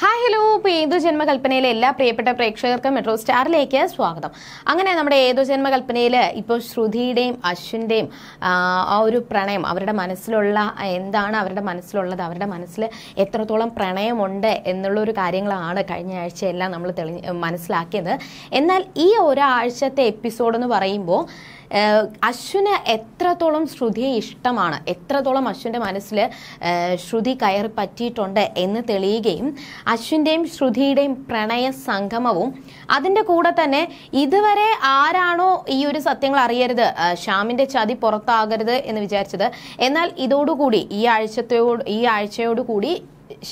hi hello ഇപ്പോൾ ഏതു ജന്മകൽപ്പനയിലെ എല്ലാ പ്രിയപ്പെട്ട പ്രേക്ഷകർക്കും മെട്രോ സ്റ്റാറിലേക്ക് സ്വാഗതം അങ്ങനെ നമ്മുടെ ഏതു ജന്മകൽപ്പനയിൽ ഇപ്പോൾ ശ്രുതിയുടെയും അശ്വിൻ്റെയും ആ ഒരു പ്രണയം അവരുടെ മനസ്സിലുള്ള എന്താണ് അവരുടെ മനസ്സിലുള്ളത് അവരുടെ മനസ്സിൽ എത്രത്തോളം പ്രണയമുണ്ട് എന്നുള്ളൊരു കാര്യങ്ങളാണ് കഴിഞ്ഞ ആഴ്ചയെല്ലാം നമ്മൾ തെളി മനസ്സിലാക്കിയത് എന്നാൽ ഈ ഒരാഴ്ചത്തെ എപ്പിസോഡ് എന്ന് പറയുമ്പോൾ അശ്വിന് എത്രത്തോളം ശ്രുതിയെ ഇഷ്ടമാണ് എത്രത്തോളം അശ്വിൻ്റെ മനസ്സിൽ ശ്രുതി കയറി പറ്റിയിട്ടുണ്ട് എന്ന് തെളിയുകയും അശ്വിൻ്റെയും ശ്രുതിയുടെയും പ്രണയ സംഗമവും അതിൻ്റെ കൂടെ തന്നെ ഇതുവരെ ആരാണോ ഈ ഒരു സത്യങ്ങൾ അറിയരുത് ശ്യാമിൻ്റെ ചതി പുറത്താകരുത് എന്ന് വിചാരിച്ചത് എന്നാൽ ഇതോടുകൂടി ഈ ആഴ്ചത്തോട് ഈ ആഴ്ചയോടുകൂടി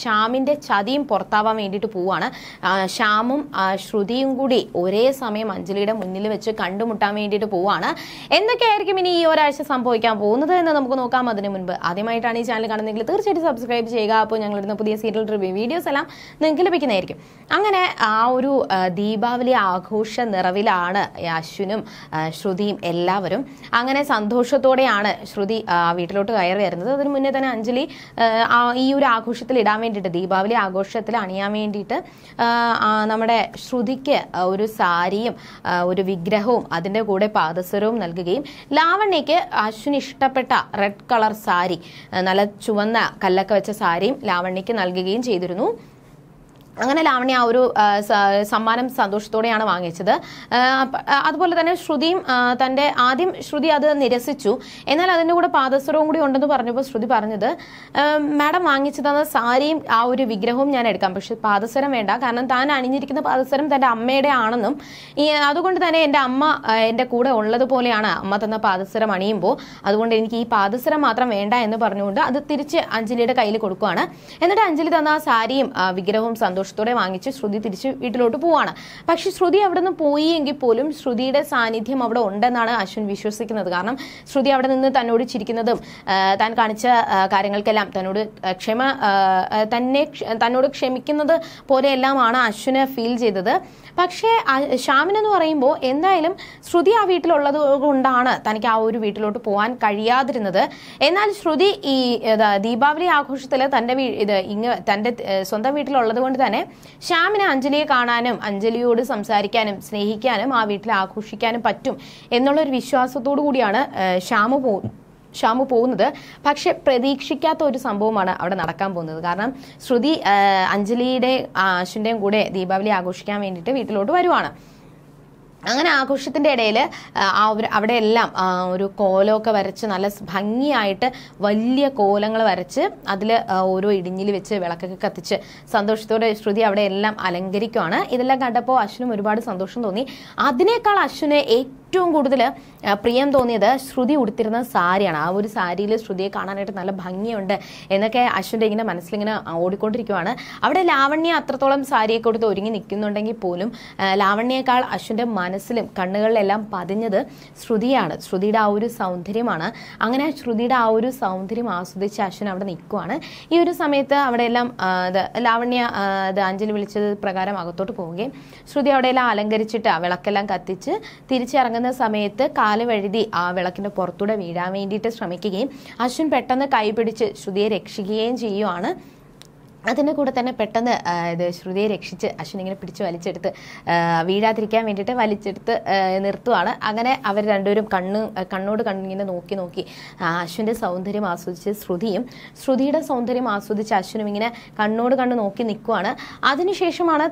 ശ്യാമിൻ്റെ ചതിയും പുറത്താവാൻ വേണ്ടിയിട്ട് പോവുകയാണ് ശ്യാമും ശ്രുതിയും കൂടി ഒരേ സമയം അഞ്ജലിയുടെ മുന്നിൽ വെച്ച് കണ്ടുമുട്ടാൻ വേണ്ടിയിട്ട് പോവുകയാണ് എന്തൊക്കെയായിരിക്കും ഇനി ഈ ഒരാഴ്ച സംഭവിക്കാൻ പോകുന്നത് എന്ന് നമുക്ക് നോക്കാം അതിന് മുൻപ് ആദ്യമായിട്ടാണ് ഈ ചാനൽ കാണുന്നതെങ്കിൽ തീർച്ചയായിട്ടും സബ്സ്ക്രൈബ് ചെയ്യുക അപ്പോൾ ഞങ്ങളിടുന്ന പുതിയ സീരിയൽ റിവ്യൂ വീഡിയോസ് എല്ലാം നിങ്ങൾക്ക് ലഭിക്കുന്നതായിരിക്കും അങ്ങനെ ആ ഒരു ദീപാവലി ആഘോഷ നിറവിലാണ് അശ്വിനും ശ്രുതിയും എല്ലാവരും അങ്ങനെ സന്തോഷത്തോടെയാണ് ശ്രുതി ആ വീട്ടിലോട്ട് കയറി വരുന്നത് അതിന് മുന്നേ തന്നെ അഞ്ജലി ഈ ഒരു ആഘോഷത്തിൽ ഇടാൻ വേണ്ടിയിട്ട് ദീപാവലി ആഘോഷത്തിൽ അണിയാൻ വേണ്ടിയിട്ട് നമ്മുടെ ശ്രുതിക്ക് ഒരു സാരിയും ഒരു വിഗ്രഹവും അതിൻ്റെ കൂടെ പാദസരവും നൽകുകയും ലാവണ്യയ്ക്ക് അശ്വിന് ഇഷ്ടപ്പെട്ട റെഡ് കളർ സാരി നല്ല ചുവന്ന കല്ലൊക്കെ വെച്ച സാരിയും ലാവണ്യയ്ക്ക് നൽകുകയും ചെയ്തിരുന്നു അങ്ങനെ ലാവണി ആ ഒരു സമ്മാനം സന്തോഷത്തോടെയാണ് വാങ്ങിച്ചത് അതുപോലെ തന്നെ ശ്രുതിയും തൻ്റെ ആദ്യം ശ്രുതി അത് നിരസിച്ചു എന്നാൽ അതിൻ്റെ കൂടെ പാദസ്വരവും കൂടി ഉണ്ടെന്ന് പറഞ്ഞപ്പോൾ ശ്രുതി പറഞ്ഞത് മാഡം വാങ്ങിച്ചു തന്ന സാരിയും ആ ഒരു വിഗ്രഹവും ഞാൻ എടുക്കാം പക്ഷെ പാദസ്വരം വേണ്ട കാരണം താൻ അണിഞ്ഞിരിക്കുന്ന പാദസ്വരം തൻ്റെ അമ്മയുടെ ആണെന്നും അതുകൊണ്ട് തന്നെ എൻ്റെ അമ്മ എൻ്റെ കൂടെ ഉള്ളതുപോലെയാണ് അമ്മ തന്ന പാദസ്വരം അണിയുമ്പോൾ അതുകൊണ്ട് എനിക്ക് ഈ പാദസ്വരം മാത്രം വേണ്ട എന്ന് പറഞ്ഞുകൊണ്ട് അത് തിരിച്ച് അഞ്ജലിയുടെ കയ്യിൽ കൊടുക്കുകയാണ് എന്നിട്ട് അഞ്ജലി തന്ന ആ സാരിയും വിഗ്രഹവും സന്തോഷം സന്തോഷത്തോടെ വാങ്ങിച്ച് ശ്രുതി തിരിച്ച് വീട്ടിലോട്ട് പോവാണ് പക്ഷെ ശ്രുതി അവിടെ നിന്ന് പോയി എങ്കിൽ പോലും ശ്രുതിയുടെ സാന്നിധ്യം അവിടെ ഉണ്ടെന്നാണ് അശ്വിൻ വിശ്വസിക്കുന്നത് കാരണം ശ്രുതി അവിടെ നിന്ന് തന്നോട് ചിരിക്കുന്നതും താൻ കാണിച്ച കാര്യങ്ങൾക്കെല്ലാം തന്നോട് ക്ഷമ തന്നെ തന്നോട് ക്ഷമിക്കുന്നത് പോലെയെല്ലാമാണ് അശ്വിന് ഫീൽ ചെയ്തത് പക്ഷേ ശ്യാമിനെന്ന് എന്ന് പറയുമ്പോൾ എന്തായാലും ശ്രുതി ആ വീട്ടിലുള്ളത് കൊണ്ടാണ് തനിക്ക് ആ ഒരു വീട്ടിലോട്ട് പോകാൻ കഴിയാതിരുന്നത് എന്നാൽ ശ്രുതി ഈ ദീപാവലി ആഘോഷത്തിൽ തൻ്റെ ഇത് ഇങ്ങ് തൻ്റെ സ്വന്തം വീട്ടിലുള്ളത് കൊണ്ട് തന്നെ ശ്യാമിന് അഞ്ജലിയെ കാണാനും അഞ്ജലിയോട് സംസാരിക്കാനും സ്നേഹിക്കാനും ആ വീട്ടിൽ ആഘോഷിക്കാനും പറ്റും എന്നുള്ളൊരു വിശ്വാസത്തോടു കൂടിയാണ് ശ്യാമു പോകുന്നത് ഷാമു പോകുന്നത് പക്ഷെ പ്രതീക്ഷിക്കാത്ത ഒരു സംഭവമാണ് അവിടെ നടക്കാൻ പോകുന്നത് കാരണം ശ്രുതി അഞ്ജലിയുടെ ആശുൻ്റെയും കൂടെ ദീപാവലി ആഘോഷിക്കാൻ വേണ്ടിയിട്ട് വീട്ടിലോട്ട് വരുവാണ് അങ്ങനെ ആഘോഷത്തിൻ്റെ ഇടയിൽ അവിടെ എല്ലാം ഒരു കോലമൊക്കെ വരച്ച് നല്ല ഭംഗിയായിട്ട് വലിയ കോലങ്ങൾ വരച്ച് അതിൽ ഓരോ ഇടിഞ്ഞിൽ വെച്ച് വിളക്കൊക്കെ കത്തിച്ച് സന്തോഷത്തോടെ ശ്രുതി അവിടെ എല്ലാം അലങ്കരിക്കുവാണ് ഇതെല്ലാം കണ്ടപ്പോൾ അശ്വിനും ഒരുപാട് സന്തോഷം തോന്നി അതിനേക്കാൾ അശ്വിനെ ഏറ്റവും ഏറ്റവും കൂടുതൽ പ്രിയം തോന്നിയത് ശ്രുതി ഉടുത്തിരുന്ന സാരിയാണ് ആ ഒരു സാരിയിൽ ശ്രുതിയെ കാണാനായിട്ട് നല്ല ഭംഗിയുണ്ട് എന്നൊക്കെ അശ്വിൻ്റെ ഇങ്ങനെ മനസ്സിലിങ്ങനെ ഓടിക്കൊണ്ടിരിക്കുവാണ് അവിടെ ലാവണ്യ അത്രത്തോളം സാരിയൊക്കെ കൊടുത്ത് ഒരുങ്ങി നിൽക്കുന്നുണ്ടെങ്കിൽ പോലും ലാവണ്യേക്കാൾ അശ്വിൻ്റെ മനസ്സിലും കണ്ണുകളിലെല്ലാം പതിഞ്ഞത് ശ്രുതിയാണ് ശ്രുതിയുടെ ആ ഒരു സൗന്ദര്യമാണ് അങ്ങനെ ശ്രുതിയുടെ ആ ഒരു സൗന്ദര്യം ആസ്വദിച്ച് അശ്വിൻ അവിടെ നിൽക്കുവാണ് ഈ ഒരു സമയത്ത് അവിടെ എല്ലാം ലാവണ്യ അഞ്ജലി വിളിച്ചത് പ്രകാരം അകത്തോട്ട് പോവുകയും ശ്രുതി അവിടെ അലങ്കരിച്ചിട്ട് ആ വിളക്കെല്ലാം കത്തിച്ച് തിരിച്ചിറങ്ങുന്ന പോകുന്ന സമയത്ത് കാലുവഴുതി ആ വിളക്കിന്റെ പുറത്തൂടെ വീഴാൻ വേണ്ടിയിട്ട് ശ്രമിക്കുകയും അശ്വിൻ പെട്ടെന്ന് കൈപിടിച്ച് ശ്രുതിയെ രക്ഷിക്കുകയും ചെയ്യുവാണ് അതിൻ്റെ കൂടെ തന്നെ പെട്ടെന്ന് ഇത് ശ്രുതിയെ രക്ഷിച്ച് അശ്വിൻ ഇങ്ങനെ പിടിച്ച് വലിച്ചെടുത്ത് വീഴാതിരിക്കാൻ വേണ്ടിയിട്ട് വലിച്ചെടുത്ത് നിർത്തുവാണ് അങ്ങനെ അവർ രണ്ടുപേരും കണ്ണ് കണ്ണോട് കണ്ണിങ്ങനെ നോക്കി നോക്കി അശ്വിൻ്റെ സൗന്ദര്യം ആസ്വദിച്ച് ശ്രുതിയും ശ്രുതിയുടെ സൗന്ദര്യം ആസ്വദിച്ച് അശ്വിനും ഇങ്ങനെ കണ്ണോട് കണ്ണ് നോക്കി നിൽക്കുവാണ് അതിനുശേഷമാണ്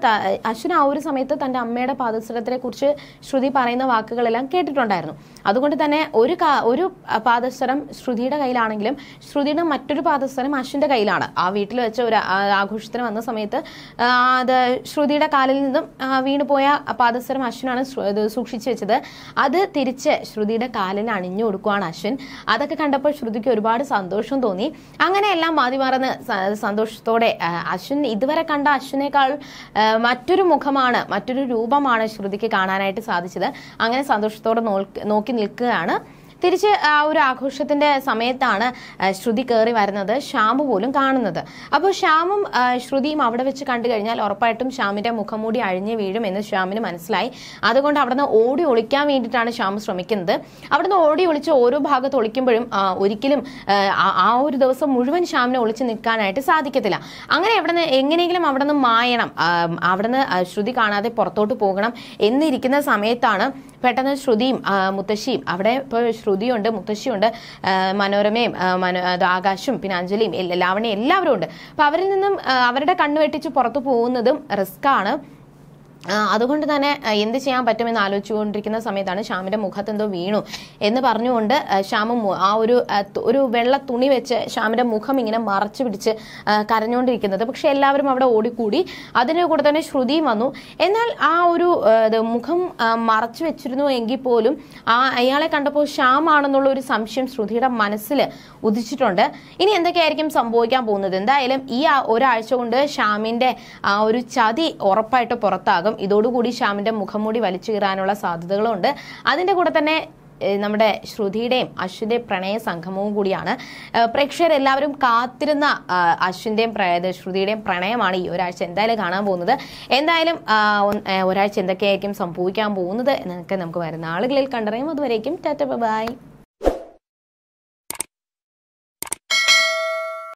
അശ്വിൻ ആ ഒരു സമയത്ത് തൻ്റെ അമ്മയുടെ പാദസരത്തിനെ കുറിച്ച് ശ്രുതി പറയുന്ന വാക്കുകളെല്ലാം കേട്ടിട്ടുണ്ടായിരുന്നു അതുകൊണ്ട് തന്നെ ഒരു ഒരു പാദസ്വരം ശ്രുതിയുടെ കയ്യിലാണെങ്കിലും ശ്രുതിയുടെ മറ്റൊരു പാദസ്വരം അശ്വിൻ്റെ കയ്യിലാണ് ആ വീട്ടിൽ വെച്ച ഒരു ആഘോഷത്തിന് വന്ന സമയത്ത് അത് ശ്രുതിയുടെ കാലിൽ നിന്നും വീണുപോയ പാദസരം അശ്വനാണ് സൂക്ഷിച്ചു വെച്ചത് അത് തിരിച്ച് ശ്രുതിയുടെ കാലിൽ അണിഞ്ഞു കൊടുക്കുകയാണ് അശ്വൻ അതൊക്കെ കണ്ടപ്പോൾ ശ്രുതിക്ക് ഒരുപാട് സന്തോഷം തോന്നി അങ്ങനെ എല്ലാം മാതി മാറുന്ന സന്തോഷത്തോടെ അശ്വൻ ഇതുവരെ കണ്ട അശ്വനേക്കാൾ മറ്റൊരു മുഖമാണ് മറ്റൊരു രൂപമാണ് ശ്രുതിക്ക് കാണാനായിട്ട് സാധിച്ചത് അങ്ങനെ സന്തോഷത്തോടെ നോക്കി നിൽക്കുകയാണ് തിരിച്ച് ആ ഒരു ആഘോഷത്തിന്റെ സമയത്താണ് ശ്രുതി കയറി വരുന്നത് ശ്യാമു പോലും കാണുന്നത് അപ്പോൾ ശ്യാമും ശ്രുതിയും അവിടെ വെച്ച് കണ്ടു കഴിഞ്ഞാൽ ഉറപ്പായിട്ടും ശ്യാമിന്റെ മുഖംമൂടി അഴിഞ്ഞു വീഴും എന്ന് ശ്യാമിന് മനസ്സിലായി അതുകൊണ്ട് അവിടുന്ന് ഓടി ഒളിക്കാൻ വേണ്ടിയിട്ടാണ് ശ്യാം ശ്രമിക്കുന്നത് അവിടുന്ന് ഓടി ഒളിച്ച് ഓരോ ഭാഗത്ത് ഒളിക്കുമ്പോഴും ഒരിക്കലും ആ ഒരു ദിവസം മുഴുവൻ ശ്യാമിനെ ഒളിച്ച് നിൽക്കാനായിട്ട് സാധിക്കത്തില്ല അങ്ങനെ എവിടുന്ന് എങ്ങനെയെങ്കിലും അവിടെ നിന്ന് മായണം അവിടുന്ന് ശ്രുതി കാണാതെ പുറത്തോട്ട് പോകണം എന്നിരിക്കുന്ന സമയത്താണ് പെട്ടെന്ന് ശ്രുതിയും മുത്തശ്ശിയും അവിടെ ഇപ്പോൾ ശ്രുതിയുണ്ട് മുത്തശ്ശിയുണ്ട് മനോരമയും ആകാശും പിന്നെ അഞ്ജലിയും ലാവണയും എല്ലാവരും ഉണ്ട് അപ്പൊ അവരിൽ നിന്നും അവരുടെ കണ്ണുവെട്ടിച്ച് പുറത്തു പോകുന്നതും റിസ്ക് ആണ് അതുകൊണ്ട് തന്നെ എന്ത് ചെയ്യാൻ പറ്റുമെന്ന് ആലോചിച്ചുകൊണ്ടിരിക്കുന്ന സമയത്താണ് ശ്യാമിന്റെ മുഖത്ത് എന്തോ വീണു എന്ന് പറഞ്ഞുകൊണ്ട് ശ്യാമും ആ ഒരു ഒരു വെള്ള തുണി വെച്ച് ശ്യാമിന്റെ മുഖം ഇങ്ങനെ മറച്ചു പിടിച്ച് കരഞ്ഞുകൊണ്ടിരിക്കുന്നത് പക്ഷെ എല്ലാവരും അവിടെ ഓടിക്കൂടി അതിന് കൂടെ തന്നെ ശ്രുതിയും വന്നു എന്നാൽ ആ ഒരു മുഖം മറച്ചു വെച്ചിരുന്നു എങ്കിൽ പോലും ആ അയാളെ കണ്ടപ്പോൾ ശ്യാം ആണെന്നുള്ള ഒരു സംശയം ശ്രുതിയുടെ മനസ്സിൽ ഉദിച്ചിട്ടുണ്ട് ഇനി എന്തൊക്കെയായിരിക്കും സംഭവിക്കാൻ പോകുന്നത് എന്തായാലും ഈ ഒരാഴ്ച കൊണ്ട് ശ്യാമിന്റെ ആ ഒരു ചതി ഉറപ്പായിട്ട് പുറത്താകും ഒപ്പം ഇതോടുകൂടി ശ്യാമിന്റെ മുഖംമൂടി കീറാനുള്ള സാധ്യതകളുണ്ട് അതിന്റെ കൂടെ തന്നെ നമ്മുടെ ശ്രുതിയുടെയും അശ്വിൻ്റെ പ്രണയ സംഗമവും കൂടിയാണ് പ്രേക്ഷകരെല്ലാവരും കാത്തിരുന്ന അശ്വിൻ്റെയും ശ്രുതിയുടെയും പ്രണയമാണ് ഈ ഒരാഴ്ച എന്തായാലും കാണാൻ പോകുന്നത് എന്തായാലും ഒരാഴ്ച എന്തൊക്കെയായിരിക്കും സംഭവിക്കാൻ പോകുന്നത് എന്നൊക്കെ നമുക്ക് വരുന്ന ആളുകളിൽ കണ്ടറിയും അതുവരേക്കും ടാറ്റ ബൈ